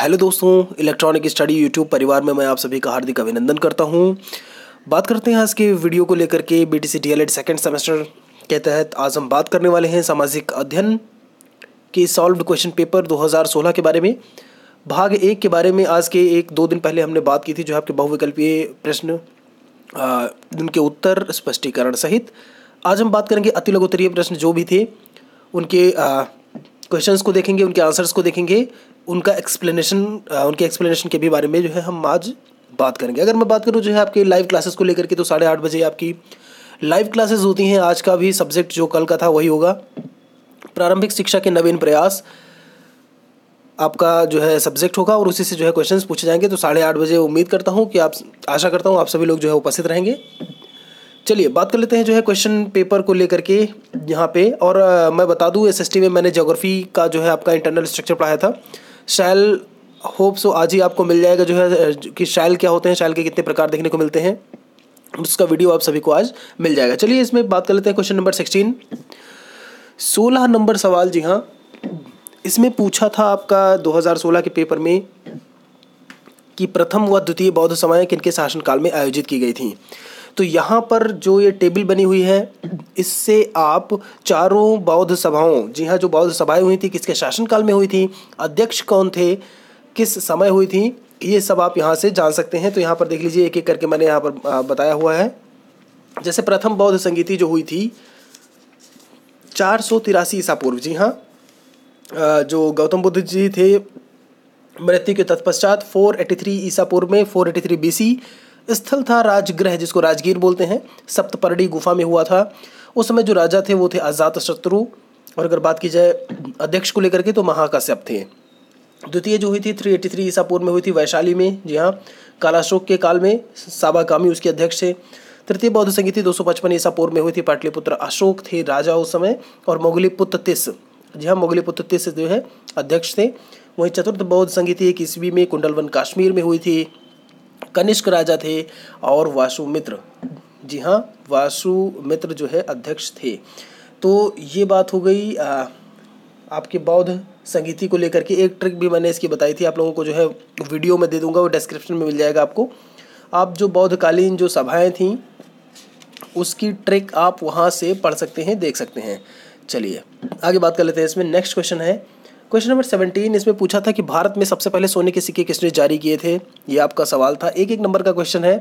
hello दोस्तों electronic study YouTube परिवार में मैं आप सभी का हार्दिक अभिनंदन करता हूं बात करते हैं आज के वीडियो को लेकर के B T C D El Ed second semester के तहत आज हम बात करने वाले हैं सामाजिक अध्ययन के सॉल्व क्वेश्चन पेपर 2016 के बारे में भाग एक के बारे में आज के एक दो दिन पहले हमने बात की थी जो आपके बहुविकल्पीय प्रश्न उनके उत्तर स्पष्टीकरण सहित आज हम बात करेंगे अति लघुतरीय प्रश्न जो भी थे उनके क्वेश्चंस को देखेंगे उनके आंसर्स को देखेंगे उनका एक्सप्लेनेशन उनके एक्सप्लेनेशन के भी बारे में जो है हम आज बात करेंगे अगर मैं बात करूँ जो है आपके लाइव क्लासेस को लेकर के तो साढ़े आठ बजे आपकी लाइव क्लासेस होती हैं आज का भी सब्जेक्ट जो कल का था वही होगा प्रारंभिक शिक्षा के नवीन प्रयास आपका जो है सब्जेक्ट होगा और उसी से जो है क्वेश्चन पूछे जाएंगे तो साढ़े आठ बजे उम्मीद करता हूँ कि आप आशा करता हूँ आप सभी लोग जो है उपस्थित रहेंगे चलिए बात कर लेते हैं जो है क्वेश्चन पेपर को लेकर के यहाँ पे और आ, मैं बता दूँ एस में मैंने जोग्राफी का जो है आपका इंटरनल स्ट्रक्चर पढ़ाया था शैल होप सो आज ही आपको मिल जाएगा जो है कि शैल क्या होते हैं शैल के कितने प्रकार देखने को मिलते हैं उसका वीडियो आप सभी को आज मिल जाएगा चलिए इसमें बात कर लेते हैं क्वेश्चन नंबर सिक्सटीन सोलह नंबर सवाल जी हाँ इसमें पूछा था आपका 2016 के पेपर में कि प्रथम व द्वितीय बौद्ध सभाएं किनके शासनकाल में आयोजित की गई थी तो यहाँ पर जो ये टेबल बनी हुई है इससे आप चारों बौद्ध सभाओं जी हाँ जो बौद्ध सभाएं हुई थी किसके शासनकाल में हुई थी अध्यक्ष कौन थे किस समय हुई थी ये सब आप यहाँ से जान सकते हैं तो यहाँ पर देख लीजिए एक एक करके मैंने यहाँ पर बताया हुआ है जैसे प्रथम बौद्ध संगीति जो हुई थी चार सौ तिरासी ईसा पूर्व जी हाँ जो गौतम बुद्ध जी थे मृत्यु के तत्पश्चात 483 ईसा पूर्व में 483 सी स्थल था राजगृह जिसको राजगीर बोलते हैं सप्तपर्णी गुफा में हुआ था उस समय जो राजा थे वो थे आजात शत्रु और अगर बात की जाए अध्यक्ष को लेकर के तो महाकाश्यप थे द्वितीय जो हुई थी थ्री एटी थ्री ईसा में हुई थी वैशाली में जी हाँ कालाशोक के काल में साबा कामी उसके अध्यक्ष थे तृतीय बौद्ध संगीति दो सौ पचपन ईसापुर में हुई थी पाटलिपुत्र अशोक थे राजा उस समय और मोगली पुत्र तिस जी हाँ मोगली पुत्र तिस जो है अध्यक्ष थे वहीं चतुर्थ बौद्ध संगीति एक ईस्वी में कुंडलवन काश्मीर में हुई थी कनिष्क राजा थे और वासुमित्र जी हाँ वासुमित्र जो है अध्यक्ष थे तो ये बात हो गई आ, आपके बौद्ध संगीति को लेकर के एक ट्रिक भी मैंने इसकी बताई थी आप लोगों को जो है वीडियो में दे दूंगा वो डिस्क्रिप्शन में मिल जाएगा आपको आप जो बौद्धकालीन जो सभाएं थीं उसकी ट्रिक आप वहाँ से पढ़ सकते हैं देख सकते हैं चलिए आगे बात कर लेते हैं इसमें नेक्स्ट क्वेश्चन है क्वेश्चन नंबर सेवनटीन इसमें पूछा था कि भारत में सबसे पहले सोने के सिक्के किसने जारी किए थे ये आपका सवाल था एक एक नंबर का क्वेश्चन है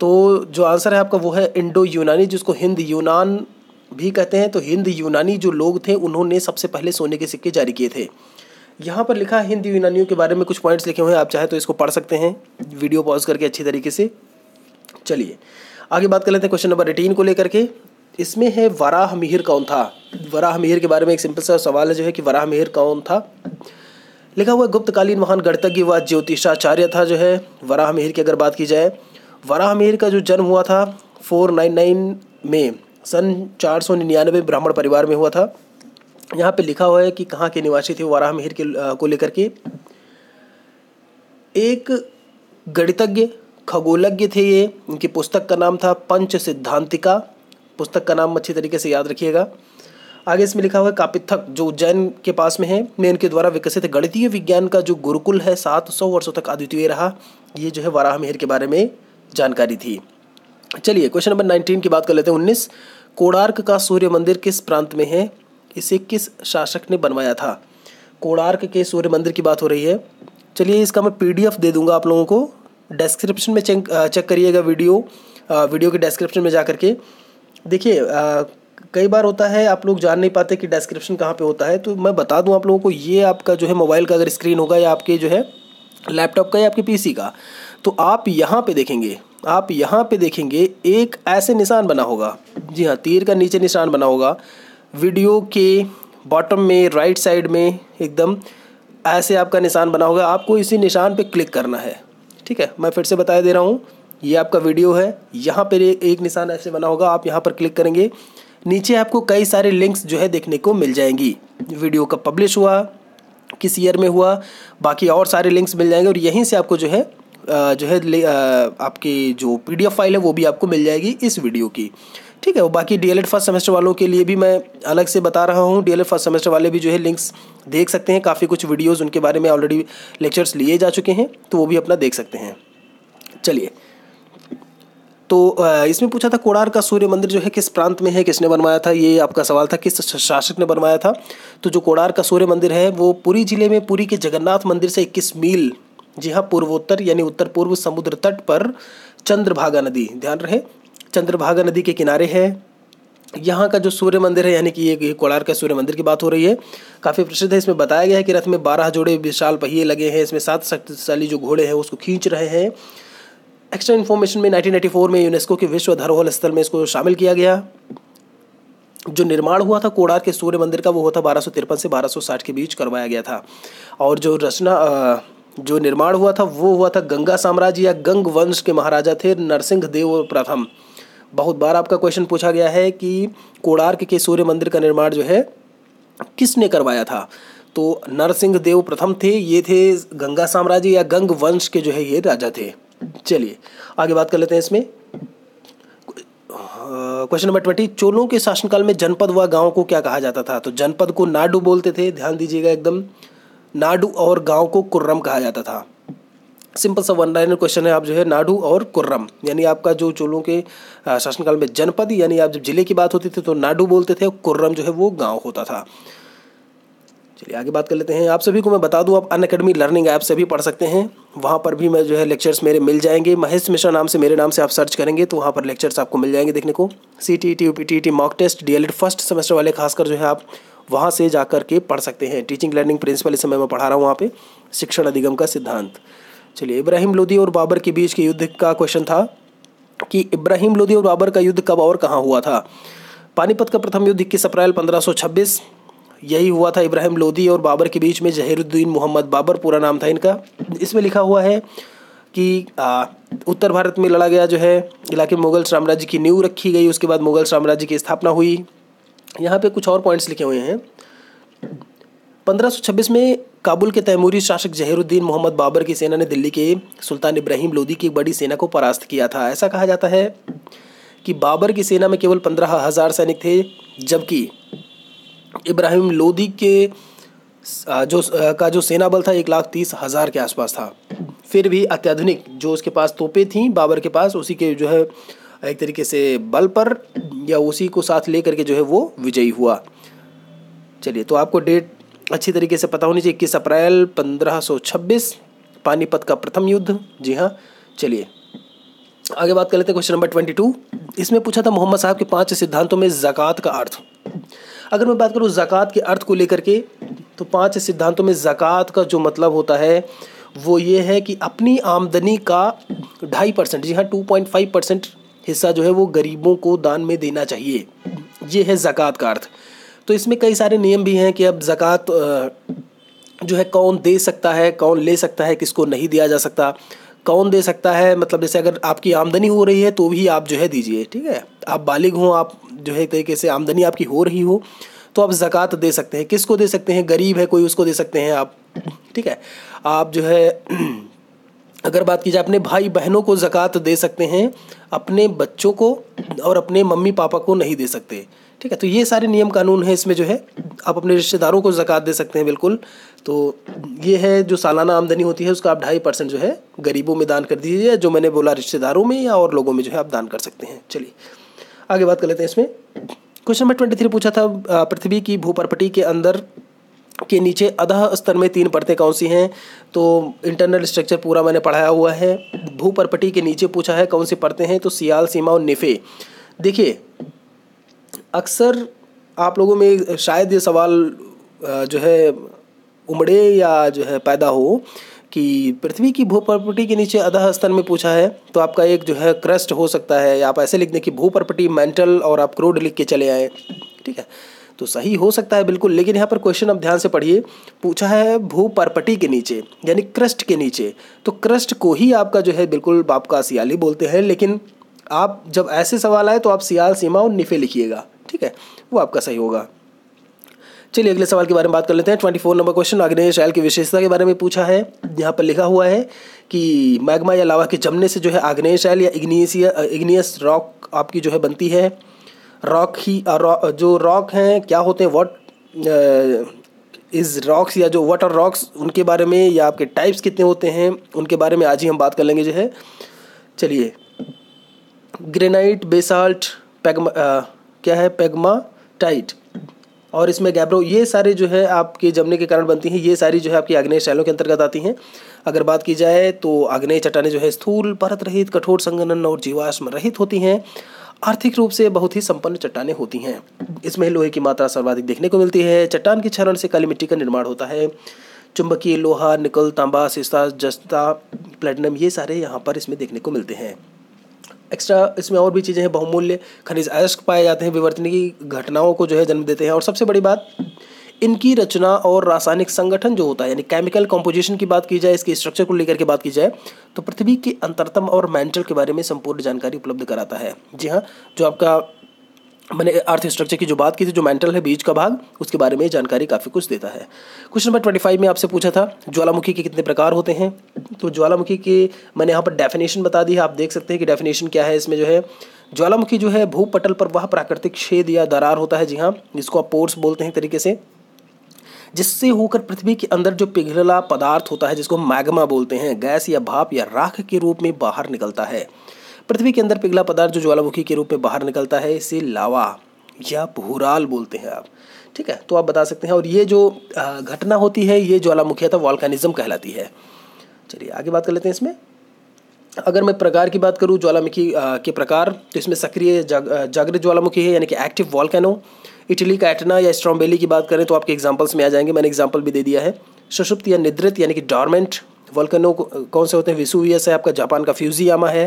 तो जो आंसर है आपका वो है इंडो यूनानी जिसको हिंद यूनान भी कहते हैं तो हिंद यूनानी जो लोग थे उन्होंने सबसे पहले सोने के सिक्के जारी किए थे यहाँ पर लिखा है हिंद यूनानियों के बारे में कुछ पॉइंट्स लिखे हुए हैं आप चाहे तो इसको पढ़ सकते हैं वीडियो पॉज करके अच्छी तरीके से चलिए आगे बात कर लेते हैं क्वेश्चन नंबर एटीन को लेकर के इसमें है वराह मिहिर कौन था वराह मिहिर के बारे में एक सिंपल सा सवाल है जो है कि वराह मिहिर कौन था लिखा हुआ गुप्तकालीन महान गणतज्ञ व ज्योतिषाचार्य था जो है वराह मिहिर की अगर बात की जाए वराह मिहिर का जो जन्म हुआ था फोर नाइन नाइन में सन चार सौ निन्यानवे ब्राह्मण परिवार में हुआ था यहाँ पे लिखा हुआ है कि कहाँ के निवासी थे वराह मिहिर के को लेकर के एक गणितज्ञ खगोलज्ञ थे ये उनकी पुस्तक का नाम था पंच सिद्धांतिका पुस्तक का नाम अच्छी तरीके से याद रखिएगा आगे इसमें लिखा हुआ है कापिथक जो उज्जैन के पास में है मैं इनके द्वारा विकसित गणितीय विज्ञान का जो गुरुकुल है सात सौ वर्षों तक अद्वितीय रहा ये जो है वाराह मेहर के बारे में जानकारी थी चलिए क्वेश्चन नंबर नाइनटीन की बात कर लेते हैं उन्नीस कोणार्क का सूर्य मंदिर किस प्रांत में है इसे किस शासक ने बनवाया था कोणार्क के सूर्य मंदिर की बात हो रही है चलिए इसका मैं पीडीएफ दे दूंगा आप लोगों को डिस्क्रिप्शन में चेक चेक करिएगा वीडियो वीडियो के डिस्क्रिप्शन में जा करके देखिए कई बार होता है आप लोग जान नहीं पाते कि डिस्क्रिप्शन कहाँ पे होता है तो मैं बता दूं आप लोगों को ये आपका जो है मोबाइल का अगर स्क्रीन होगा या आपके जो है लैपटॉप का या आपके पीसी का तो आप यहाँ पे देखेंगे आप यहाँ पे देखेंगे एक ऐसे निशान बना होगा जी हाँ तीर का नीचे निशान बना होगा वीडियो के बॉटम में राइट साइड में एकदम ऐसे आपका निशान बना होगा आपको इसी निशान पे क्लिक करना है ठीक है मैं फिर से बता दे रहा हूँ ये आपका वीडियो है यहाँ पर एक निशान ऐसे बना होगा आप यहाँ पर क्लिक करेंगे नीचे आपको कई सारे लिंक्स जो है देखने को मिल जाएंगी वीडियो कब पब्लिश हुआ किस ईयर में हुआ बाकी और सारे लिंक्स मिल जाएंगे और यहीं से आपको जो है जो है आपकी जो पी फाइल है वो भी आपको मिल जाएगी इस वीडियो की ठीक है वो बाकी डी फर्स्ट सेमेस्टर वालों के लिए भी मैं अलग से बता रहा हूँ डी फर्स्ट सेमेस्टर वाले भी जो है लिंक्स देख सकते हैं काफ़ी कुछ वीडियोज़ उनके बारे में ऑलरेडी लेक्चर्स लिए जा चुके हैं तो वो भी अपना देख सकते हैं चलिए तो इसमें पूछा था कोणार का सूर्य मंदिर जो है किस प्रांत में है किसने बनवाया था ये आपका सवाल था किस शासक ने बनवाया था तो जो कोणार का सूर्य मंदिर है वो पूरी जिले में पूरी के जगन्नाथ मंदिर से इक्कीस मील जी हाँ पूर्वोत्तर यानी उत्तर पूर्व समुद्र तट पर चंद्रभागा नदी ध्यान रहे चंद्रभागा नदी के किनारे है यहाँ का जो सूर्य मंदिर है यानी कि ये कोणार का सूर्य मंदिर की बात हो रही है काफ़ी प्रसिद्ध है इसमें बताया गया है कि रथ में बारह जोड़े विशाल पहिए लगे हैं इसमें सात शक्तिशाली जो घोड़े हैं उसको खींच रहे हैं एक्स्ट्रा इन्फॉर्मेशन में 1994 में यूनेस्को के विश्व धरोहर स्थल में इसको शामिल किया गया जो निर्माण हुआ था कोडार के सूर्य मंदिर का वो हुआ था बारह से बारह के बीच करवाया गया था और जो रचना जो निर्माण हुआ था वो हुआ था गंगा साम्राज्य या गंग वंश के महाराजा थे नरसिंह देव प्रथम बहुत बार आपका क्वेश्चन पूछा गया है कि कोडार्क के सूर्य मंदिर का निर्माण जो है किसने करवाया था तो नरसिंह देव प्रथम थे ये थे गंगा साम्राज्य या गंग वंश के जो है ये राजा थे चलिए आगे बात कर लेते हैं इसमें क्वेश्चन नंबर ट्वेंटी चोलों के शासनकाल में जनपद व गांव को क्या कहा जाता था तो जनपद को नाडू बोलते थे ध्यान दीजिएगा एकदम नाडू और गांव को कुर्रम कहा जाता था सिंपल सा वन लाइनर क्वेश्चन है आप जो है नाडू और कुर्रम यानी आपका जो चोलों के शासनकाल में जनपद यानी आप जब जिले की बात होती थी तो नाडू बोलते थे कुर्रम जो है वो गाँव होता था चलिए आगे बात कर लेते हैं आप सभी को मैं बता दूं आप अन अकेडमी लर्निंग ऐप से भी पढ़ सकते हैं वहाँ पर भी मैं जो है लेक्चर्स मेरे मिल जाएंगे महेश मिश्रा नाम से मेरे नाम से आप सर्च करेंगे तो वहाँ पर लेक्चर्स आपको मिल जाएंगे देखने को C T T U P T T mock test D El Ed first semester वाले खासकर जो है आप वहाँ से जा कर के पढ़ सकते हैं टीचिंग लर्निंग प्रिंसिपल इस समय मैं पढ़ा रहा हूँ वहाँ पर शिक्षण अधिगम का सिद्धांत चलिए इब्राहिम लोधी और बाबर के बीच के युद्ध का क्वेश्चन था कि इब्राहिम लोधी और बाबर का युद्ध कब और कहाँ हुआ था पानीपत का प्रथम युद्ध इक्कीस अप्रैल छब्बीस यही हुआ था इब्राहिम लोदी और बाबर के बीच में जहीरुद्दीन मोहम्मद बाबर पूरा नाम था इनका इसमें लिखा हुआ है कि आ, उत्तर भारत में लड़ा गया जो है इलाके मुगल साम्राज्य की नींव रखी गई उसके बाद मुगल साम्राज्य की स्थापना हुई यहाँ पे कुछ और पॉइंट्स लिखे हुए हैं 1526 में काबुल के तैमूरी शासक जहरुद्दीन मोहम्मद बाबर की सेना ने दिल्ली के सुल्तान इब्राहिम लोदी की बड़ी सेना को परास्त किया था ऐसा कहा जाता है कि बाबर की सेना में केवल पंद्रह हज़ार सैनिक थे जबकि इब्राहिम लोदी के जो का जो सेना बल था एक लाख तीस हज़ार के आसपास था फिर भी अत्याधुनिक जो उसके पास तोपे थीं बाबर के पास उसी के जो है एक तरीके से बल पर या उसी को साथ ले करके जो है वो विजयी हुआ चलिए तो आपको डेट अच्छी तरीके से पता होनी चाहिए इक्कीस अप्रैल पंद्रह सौ छब्बीस पानीपत का प्रथम युद्ध जी हाँ चलिए आगे बात कर लेते हैं क्वेश्चन नंबर ट्वेंटी टू इसमें पूछा था मोहम्मद साहब के पांच सिद्धांतों में जक़ात का अर्थ अगर मैं बात करूँ ज़क़़त के अर्थ को लेकर के तो पाँच सिद्धांतों में ज़क़़त का जो मतलब होता है वो ये है कि अपनी आमदनी का ढाई परसेंट जी हाँ टू पॉइंट फाइव परसेंट हिस्सा जो है वो गरीबों को दान में देना चाहिए ये है ज़क़़त का अर्थ तो इसमें कई सारे नियम भी हैं कि अब ज़क़़त जो है कौन दे सकता है कौन ले सकता है किसको नहीं दिया जा सकता कौन दे सकता है मतलब जैसे अगर आपकी आमदनी हो रही है तो भी आप जो है दीजिए ठीक है आप बालिग हों आप जो है एक तरीके से आमदनी आपकी हो रही हो तो आप ज़क़़त दे सकते हैं किसको दे सकते हैं गरीब है कोई उसको दे सकते हैं आप ठीक है आप जो है अगर बात की जाए अपने भाई बहनों को ज़क़़त दे सकते हैं अपने बच्चों को और अपने मम्मी पापा को नहीं दे सकते ठीक है तो ये सारे नियम कानून हैं इसमें जो है आप अपने रिश्तेदारों को ज़क़़त दे सकते हैं बिल्कुल तो ये है जो सालाना आमदनी होती है उसका आप ढाई परसेंट जो है गरीबों में दान कर दीजिए जो मैंने बोला रिश्तेदारों में या और लोगों में जो है आप दान कर सकते हैं चलिए आगे बात कर लेते हैं इसमें क्वेश्चन नंबर ट्वेंटी थ्री पूछा था पृथ्वी की भूपरपटी के अंदर के नीचे अधः स्तर में तीन परतें कौन सी हैं तो इंटरनल स्ट्रक्चर पूरा मैंने पढ़ाया हुआ है भूपरपटी के नीचे पूछा है कौन सी परतें हैं तो सियाल सीमा और निफे देखिए अक्सर आप लोगों में शायद ये सवाल जो है उमड़े या जो है पैदा हो कि पृथ्वी की भूपर्पटी के नीचे अधः स्तन में पूछा है तो आपका एक जो है क्रस्ट हो सकता है या आप ऐसे लिख दें कि भूपर्पटी मेंटल और आप क्रोड लिख के चले आए ठीक है तो सही हो सकता है बिल्कुल लेकिन यहाँ पर क्वेश्चन आप ध्यान से पढ़िए पूछा है भूपर्पटी के नीचे यानी क्रस्ट के नीचे तो क्रस्ट को ही आपका जो है बिल्कुल बाप का सियाली बोलते हैं लेकिन आप जब ऐसे सवाल आए तो आप सियाल सीमा और निफे लिखिएगा ठीक है वो आपका सही होगा चलिए अगले सवाल के बारे में बात कर लेते हैं ट्वेंटी फोर नंबर क्वेश्चन आग्नेय शैल की विशेषता के बारे में पूछा है यहाँ पर लिखा हुआ है कि मैग्मा या लावा के जमने से जो है आग्नेय शैल या इग्नियसिया इग्नियस रॉक आपकी जो है बनती है रॉक ही रौ, जो रॉक हैं क्या होते हैं वॉट इज़ रॉक्स या जो वाटर रॉक्स उनके बारे में या आपके टाइप्स कितने होते हैं उनके बारे में आज ही हम बात कर लेंगे जो है चलिए ग्रेनाइट बेसाल्ट पैगमा क्या है पैगमा टाइट और इसमें गैब्रो ये सारे जो है आपके जमने के कारण बनती हैं ये सारी जो है आपकी आग्नेय शैलों के अंतर्गत आती हैं अगर बात की जाए तो आग्नेय चट्टाने जो है स्थूल परत रहित कठोर संगनन और जीवाश्म रहित होती हैं आर्थिक रूप से बहुत ही संपन्न चट्टाने होती हैं इसमें लोहे की मात्रा सर्वाधिक देखने को मिलती है चट्टान के क्षरण से काली मिट्टी का निर्माण होता है चुंबकीय लोहा निकल तांबा सिस्ता जस्ता प्लेटिनम ये सारे यहाँ पर इसमें देखने को मिलते हैं एक्स्ट्रा इसमें और भी चीज़ें हैं बहुमूल्य खनिज अयस्क पाए जाते हैं विवर्तनी की घटनाओं को जो है जन्म देते हैं और सबसे बड़ी बात इनकी रचना और रासायनिक संगठन जो होता है यानी केमिकल कंपोजिशन की बात की जाए इसके स्ट्रक्चर को लेकर के बात की जाए तो पृथ्वी के अंतरतम और मेंटल के बारे में संपूर्ण जानकारी उपलब्ध कराता है जी हाँ जो आपका मैंने अर्थ स्ट्रक्चर की जो बात की थी जो मेंटल है बीज का भाग उसके बारे में जानकारी काफ़ी कुछ देता है क्वेश्चन नंबर ट्वेंटी फाइव में आपसे पूछा था ज्वालामुखी के कितने प्रकार होते हैं तो ज्वालामुखी के मैंने यहाँ पर डेफिनेशन बता दी है आप देख सकते हैं कि डेफिनेशन क्या है इसमें जो है ज्वालामुखी जो है भूपटल पर वह प्राकृतिक छेद या दरार होता है जी हाँ जिसको आप पोर्स बोलते हैं तरीके से जिससे होकर पृथ्वी के अंदर जो पिघला पदार्थ होता है जिसको मैग्मा बोलते हैं गैस या भाप या राख के रूप में बाहर निकलता है पृथ्वी के अंदर पिघला पदार्थ जो ज्वालामुखी के रूप में बाहर निकलता है इसे लावा या भूराल बोलते हैं आप ठीक है तो आप बता सकते हैं और ये जो घटना होती है ये ज्वालामुखी अथवा कहलाती है चलिए आगे बात कर लेते हैं इसमें अगर मैं प्रकार की बात करूँ ज्वालामुखी के प्रकार तो इसमें सक्रिय जागृत ज्वालामुखी है यानी कि एक्टिव वॉल्कैनो इटली का एटना या स्ट्रॉम्बेली की बात करें तो आपके एग्जाम्पल्स में आ जाएंगे मैंने एग्जाम्पल भी दे दिया है सुषुप्त या निद्रित यानी कि डॉर्मेंट वॉलकैनो कौन से होते हैं विसुवियस है आपका जापान का फ्यूजियामा है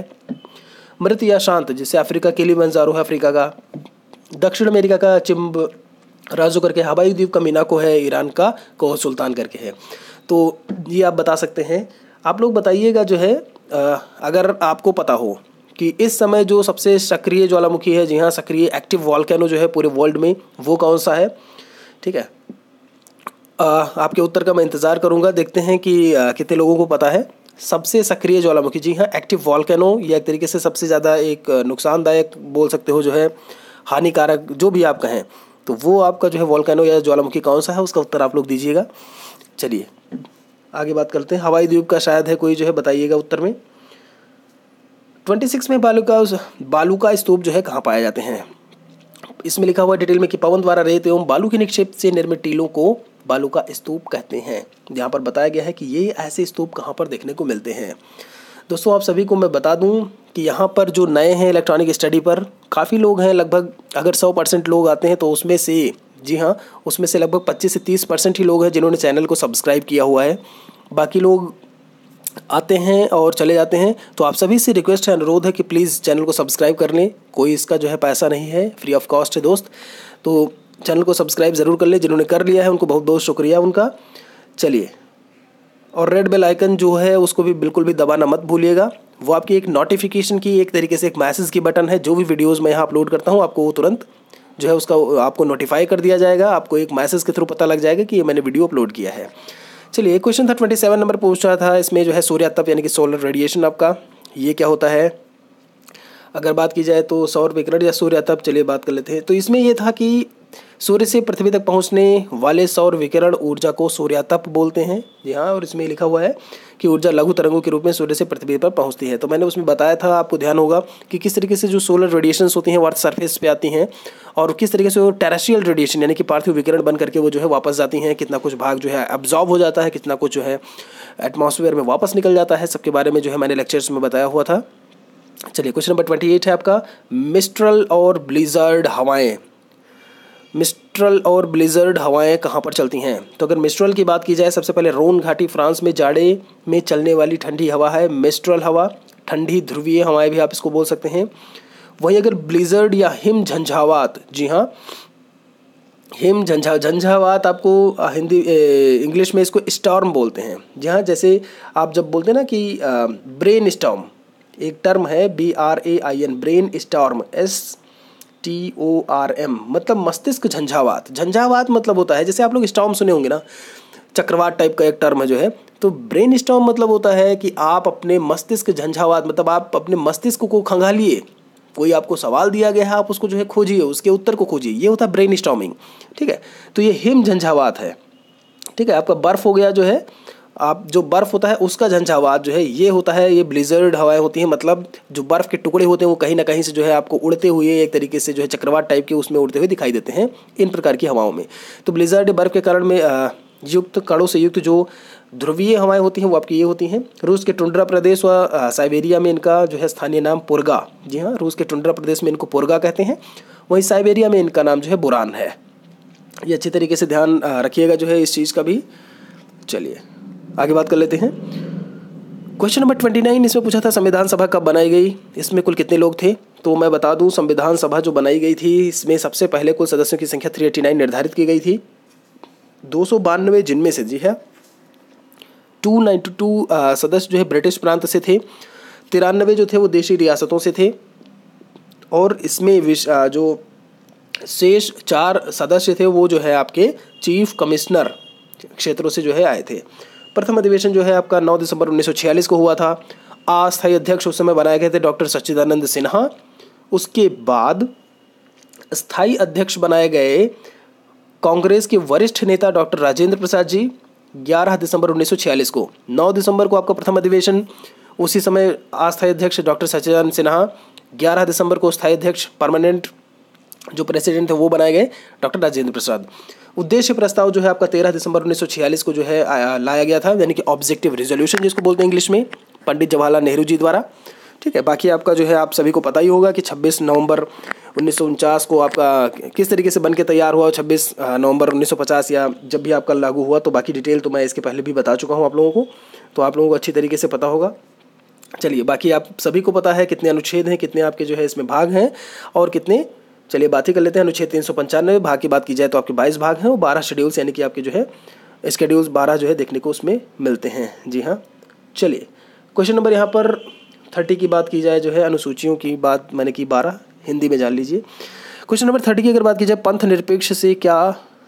मृत या शांत जिससे अफ्रीका के लिए मंजारो है अफ्रीका का दक्षिण अमेरिका का चिम्ब राजो करके हवाई द्वीप का मीना को है ईरान का कोह सुल्तान करके है तो ये आप बता सकते हैं आप लोग बताइएगा जो है अगर आपको पता हो कि इस समय जो सबसे सक्रिय ज्वालामुखी है जी हाँ सक्रिय एक्टिव वॉलकैनो जो है पूरे वर्ल्ड में वो कौन सा है ठीक है आपके उत्तर का मैं इंतज़ार करूँगा देखते हैं कि कितने लोगों को पता है सबसे सक्रिय ज्वालामुखी जी हाँ एक्टिव वॉल्केनो या एक तरीके से सबसे ज़्यादा एक नुकसानदायक बोल सकते हो जो है हानिकारक जो भी आप कहें तो वो आपका जो है वॉल्केनो या ज्वालामुखी कौन सा है उसका उत्तर आप लोग दीजिएगा चलिए आगे बात करते हैं हवाई द्वीप का शायद है कोई जो है बताइएगा उत्तर में ट्वेंटी सिक्स में बालुका बालुका स्तूप जो है कहाँ पाए जाते हैं इसमें लिखा हुआ डिटेल में कि पवन द्वारा रेत एवं बालू के निक्षेप से निर्मित टीलों को बालू का स्तूप कहते हैं यहाँ पर बताया गया है कि ये ऐसे स्तूप कहाँ पर देखने को मिलते हैं दोस्तों आप सभी को मैं बता दूं कि यहाँ पर जो नए हैं इलेक्ट्रॉनिक स्टडी पर काफ़ी लोग हैं लगभग अगर सौ परसेंट लोग आते हैं तो उसमें से जी हाँ उसमें से लगभग पच्चीस से तीस परसेंट ही लोग हैं जिन्होंने चैनल को सब्सक्राइब किया हुआ है बाकी लोग आते हैं और चले जाते हैं तो आप सभी से रिक्वेस्ट है अनुरोध है कि प्लीज़ चैनल को सब्सक्राइब कर लें कोई इसका जो है पैसा नहीं है फ्री ऑफ कॉस्ट है दोस्त तो चैनल को सब्सक्राइब ज़रूर कर ले जिन्होंने कर लिया है उनको बहुत बहुत शुक्रिया उनका चलिए और रेड बेल आइकन जो है उसको भी बिल्कुल भी दबाना मत भूलिएगा वो आपकी एक नोटिफिकेशन की एक तरीके से एक मैसेज की बटन है जो भी वीडियोज़ मैं यहाँ अपलोड करता हूँ आपको वो तुरंत जो है उसका आपको नोटिफाई कर दिया जाएगा आपको एक मैसेज के थ्रू पता लग जाएगा कि ये मैंने वीडियो अपलोड किया है चलिए क्वेश्चन था ट्वेंटी सेवन नंबर पूछ रहा था इसमें जो है तप यानी कि सोलर रेडिएशन आपका ये क्या होता है अगर बात की जाए तो सौर विकरण या सूर्य तप चलिए बात कर लेते हैं तो इसमें यह था कि सूर्य से पृथ्वी तक पहुंचने वाले सौर विकिरण ऊर्जा को सूर्यातप बोलते हैं जी हाँ और इसमें लिखा हुआ है कि ऊर्जा लघु तरंगों के रूप में सूर्य से पृथ्वी पर पहुंचती है तो मैंने उसमें बताया था आपको ध्यान होगा कि किस तरीके से जो सोलर रेडिएशन होती हैं वो अर्थ सर्फेस पे आती हैं और किस तरीके से वो टेरेस्ट्रियल रेडिएशन यानी कि पार्थिव विकिरण बन करके वो जो है वापस जाती हैं कितना कुछ भाग जो है अब्जॉर्व हो जाता है कितना कुछ जो है एटमोसफेयर में वापस निकल जाता है सबके बारे में जो है मैंने लेक्चर्स में बताया हुआ था चलिए क्वेश्चन नंबर ट्वेंटी एट है आपका मिस्ट्रल और ब्लिजर्ड हवाएं मिस्ट्रल और ब्लिजर्ड हवाएं कहाँ पर चलती हैं तो अगर मिस्ट्रल की बात की जाए सबसे पहले रोन घाटी फ्रांस में जाड़े में चलने वाली ठंडी हवा है मिस्ट्रल हवा ठंडी ध्रुवीय हवाएं भी आप इसको बोल सकते हैं वहीं अगर ब्लिजर्ड या हिम झंझावात जी हाँ हिम झंझा झंझावात आपको हिंदी इंग्लिश में इसको स्टॉर्म बोलते हैं जी हाँ जैसे आप जब बोलते हैं ना कि ब्रेन स्टॉर्म एक टर्म है B R A I N brainstorm S T O R M मतलब मस्तिष्क झंझावात झंझावात मतलब होता है जैसे आप लोग स्टॉम सुने होंगे ना चक्रवात टाइप का एक टर्म है जो है तो ब्रेन स्टॉम मतलब होता है कि आप अपने मस्तिष्क झंझावात मतलब आप अपने मस्तिष्क को खंगालिए कोई आपको सवाल दिया गया है आप उसको जो है खोजिए उसके उत्तर को खोजिए ये होता है ब्रेन स्टॉमिंग ठीक है तो ये हिम झंझावात है ठीक है आपका बर्फ हो गया जो है आप जो बर्फ़ होता है उसका झंझावात जो है ये होता है ये ब्लिजर्ड हवाएं होती हैं मतलब जो बर्फ़ के टुकड़े होते हैं वो कहीं ना कहीं से जो है आपको उड़ते हुए एक तरीके से जो है चक्रवात टाइप के उसमें उड़ते हुए दिखाई देते हैं इन प्रकार की हवाओं में तो ब्लिजर्ड बर्फ़ के कारण में युक्त कड़ों से युक्त जो ध्रुवीय हवाएं होती हैं वो आपकी ये होती हैं रूस के टुंड्रा प्रदेश व साइबेरिया में इनका जो है स्थानीय नाम पुरगा जी हाँ रूस के टुंड्रा प्रदेश में इनको पुरगा कहते हैं वहीं साइबेरिया में इनका नाम जो है बुरान है ये अच्छी तरीके से ध्यान रखिएगा जो है इस चीज़ का भी चलिए आगे बात कर लेते हैं क्वेश्चन नंबर ट्वेंटी नाइन इसमें पूछा था संविधान सभा कब बनाई गई इसमें कुल कितने लोग थे तो मैं बता दूं संविधान सभा जो बनाई गई थी इसमें सबसे पहले कुल सदस्यों की संख्या थ्री एटी नाइन निर्धारित की गई थी दो सौ बानवे जिनमें से जी है टू नाइन्टी टू सदस्य जो है ब्रिटिश प्रांत से थे तिरानवे जो थे वो देशी रियासतों से थे और इसमें विश आ, जो शेष चार सदस्य थे वो जो है आपके चीफ कमिश्नर क्षेत्रों से जो है आए थे प्रथम अधिवेशन जो है आपका नौ दिसंबर 1946 को हुआ था अस्थायी अध्यक्ष उस समय बनाए गए थे डॉक्टर सच्चिदानंद सिन्हा उसके बाद स्थायी अध्यक्ष बनाए गए कांग्रेस के वरिष्ठ नेता डॉक्टर राजेंद्र प्रसाद जी 11 दिसंबर 1946 को 9 दिसंबर को आपका प्रथम अधिवेशन उसी समय अस्थायी अध्यक्ष डॉक्टर सच्चिदानंद सिन्हा 11 दिसंबर को स्थायी अध्यक्ष परमानेंट जो प्रेसिडेंट थे वो बनाए गए डॉक्टर राजेंद्र प्रसाद उद्देश्य प्रस्ताव जो है आपका तेरह दिसंबर उन्नीस को जो है लाया गया था यानी कि ऑब्जेक्टिव रिजोल्यूशन जिसको बोलते हैं इंग्लिश में पंडित जवाहरलाल नेहरू जी द्वारा ठीक है बाकी आपका जो है आप सभी को पता ही होगा कि छब्बीस नवंबर उन्नीस को आपका किस तरीके से बन के तैयार हुआ छब्बीस नवंबर 1950 या जब भी आपका लागू हुआ तो बाकी डिटेल तो मैं इसके पहले भी बता चुका हूँ आप लोगों को तो आप लोगों को अच्छी तरीके से पता होगा चलिए बाकी आप सभी को पता है कितने अनुच्छेद हैं कितने आपके जो है इसमें भाग हैं और कितने चलिए बात ही कर लेते हैं अनुच्छेद तीन सौ पंचानवे भाग की बात की जाए तो आपके बाईस भाग हैं और बारह शेड्यूल्स यानी कि आपके जो है स्केड्यूल्स बारह जो है देखने को उसमें मिलते हैं जी हाँ चलिए क्वेश्चन नंबर यहाँ पर थर्टी की बात की जाए जो है अनुसूचियों की बात मैंने की बारह हिंदी में जान लीजिए क्वेश्चन नंबर थर्टी की अगर बात की जाए पंथ निरपेक्ष से क्या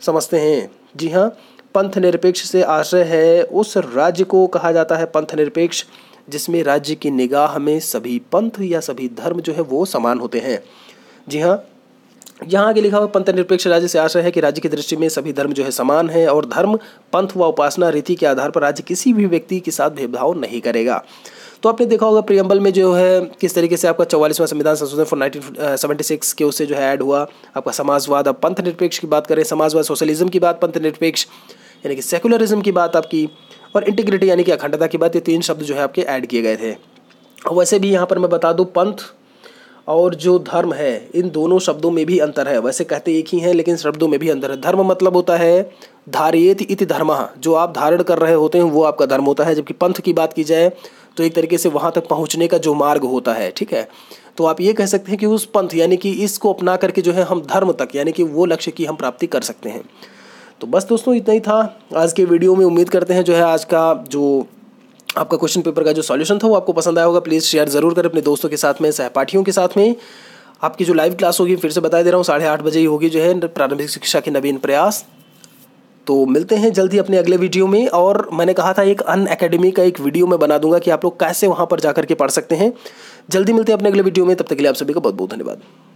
समझते हैं जी हाँ पंथ निरपेक्ष से आश्रय है उस राज्य को कहा जाता है पंथ निरपेक्ष जिसमें राज्य की निगाह में सभी पंथ या सभी धर्म जो है वो समान होते हैं जी हाँ यहाँ आगे लिखा हुआ पंथ निरपेक्ष राज्य से आशा है कि राज्य की दृष्टि में सभी धर्म जो है समान है और धर्म पंथ व उपासना रीति के आधार पर राज्य किसी भी व्यक्ति के साथ भेदभाव नहीं करेगा तो आपने देखा होगा प्रियम्बल में जो है किस तरीके से आपका चौवालीसवां संविधान संशोधन फॉर नाइनटीन सेवेंटी सिक्स के उससे जो है ऐड हुआ आपका समाजवाद अब पंथ निरपेक्ष की बात करें समाजवाद सोशलिज्म की बात पंथ निरपेक्ष यानी कि सेकुलरिज्म की बात आपकी और इंटीग्रिटी यानी कि अखंडता की बात ये तीन शब्द जो है आपके ऐड किए गए थे वैसे भी यहाँ पर मैं बता दूँ पंथ और जो धर्म है इन दोनों शब्दों में भी अंतर है वैसे कहते एक ही हैं लेकिन शब्दों में भी अंतर है धर्म मतलब होता है धारियत इति धर्म जो आप धारण कर रहे होते हैं वो आपका धर्म होता है जबकि पंथ की बात की जाए तो एक तरीके से वहाँ तक पहुँचने का जो मार्ग होता है ठीक है तो आप ये कह सकते हैं कि उस पंथ यानी कि इसको अपना करके जो है हम धर्म तक यानी कि वो लक्ष्य की हम प्राप्ति कर सकते हैं तो बस दोस्तों इतना ही था आज के वीडियो में उम्मीद करते हैं जो है आज का जो आपका क्वेश्चन पेपर का जो सॉल्यूशन था वो आपको पसंद आया होगा प्लीज़ शेयर ज़रूर करें अपने दोस्तों के साथ में सहपाठियों के साथ में आपकी जो लाइव क्लास होगी फिर से बता दे रहा हूँ साढ़े आठ बजे ही होगी जो है प्रारंभिक शिक्षा के नवीन प्रयास तो मिलते हैं जल्दी अपने अगले वीडियो में और मैंने कहा था एक अन अकेडमी का एक वीडियो मैं बना दूंगा कि आप लोग कैसे वहाँ पर जाकर के पढ़ सकते हैं जल्दी मिलते हैं अपने अगले वीडियो में तब तक के लिए आप सभी का बहुत बहुत धन्यवाद